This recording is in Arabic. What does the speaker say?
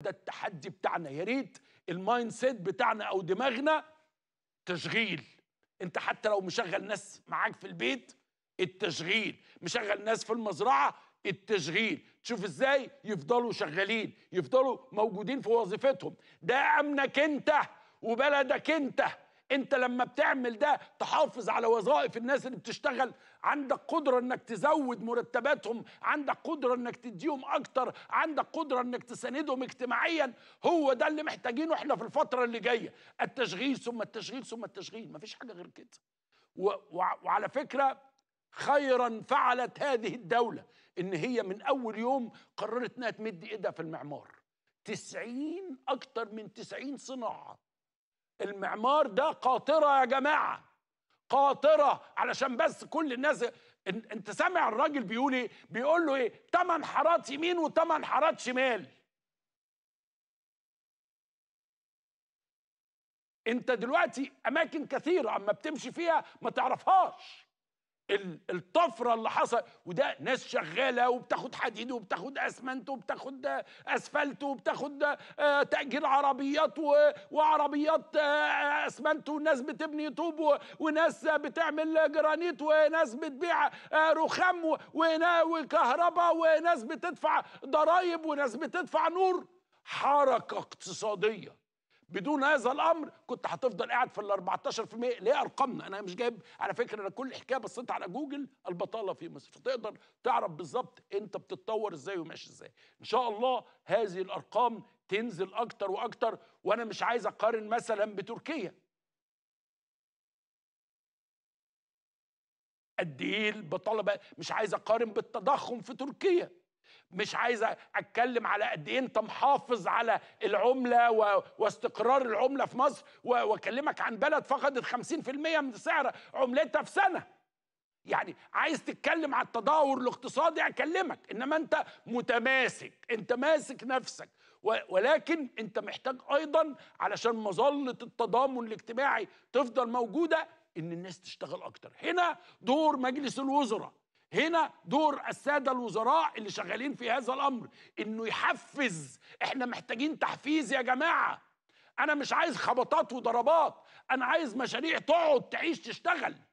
ده التحدي بتاعنا يا ريت المايند سيت بتاعنا او دماغنا تشغيل انت حتى لو مشغل ناس معاك في البيت التشغيل مشغل ناس في المزرعه التشغيل تشوف ازاي يفضلوا شغالين يفضلوا موجودين في وظيفتهم ده امنك انت وبلدك انت انت لما بتعمل ده تحافظ على وظائف الناس اللي بتشتغل عندك قدرة انك تزود مرتباتهم عندك قدرة انك تديهم اكتر عندك قدرة انك تساندهم اجتماعيا هو ده اللي محتاجينه احنا في الفترة اللي جاية التشغيل ثم التشغيل ثم التشغيل مفيش حاجة غير كده وعلى فكرة خيرا فعلت هذه الدولة ان هي من اول يوم قررت انها تمد ايدها في المعمار تسعين اكتر من تسعين صناعة المعمار ده قاطرة يا جماعة قاطرة علشان بس كل الناس انت سامع الراجل بيقول ايه بيقول له ايه تمن حارات يمين وتمن حارات شمال انت دلوقتي اماكن كثيره اما بتمشي فيها ما تعرفهاش الطفره اللي حصل وده ناس شغاله وبتاخد حديد وبتاخد اسمنت وبتاخد اسفلت وبتاخد آه، تاجير عربيات وعربيات آه، اسمنت وناس بتبني طوب وناس بتعمل جرانيت وناس بتبيع آه، رخام وكهرباء وناس بتدفع ضرائب وناس بتدفع نور حركه اقتصاديه بدون هذا الامر كنت هتفضل قاعد في ال 14% ليه ارقامنا انا مش جايب على فكره انا كل الحكايه بصيت على جوجل البطاله في مصر فتقدر تعرف بالظبط انت بتتطور ازاي وماشي ازاي ان شاء الله هذه الارقام تنزل اكتر واكتر وانا مش عايز اقارن مثلا بتركيا قد ايه البطاله مش عايز اقارن بالتضخم في تركيا مش عايز اتكلم على قد ايه انت محافظ على العمله و... واستقرار العمله في مصر و... واكلمك عن بلد فقدت 50% من سعر عملتها في سنه يعني عايز تتكلم على التدهور الاقتصادي اكلمك انما انت متماسك انت ماسك نفسك ولكن انت محتاج ايضا علشان مظله التضامن الاجتماعي تفضل موجوده ان الناس تشتغل اكتر هنا دور مجلس الوزراء هنا دور الساده الوزراء اللي شغالين في هذا الامر انه يحفز احنا محتاجين تحفيز يا جماعه انا مش عايز خبطات وضربات انا عايز مشاريع تقعد تعيش تشتغل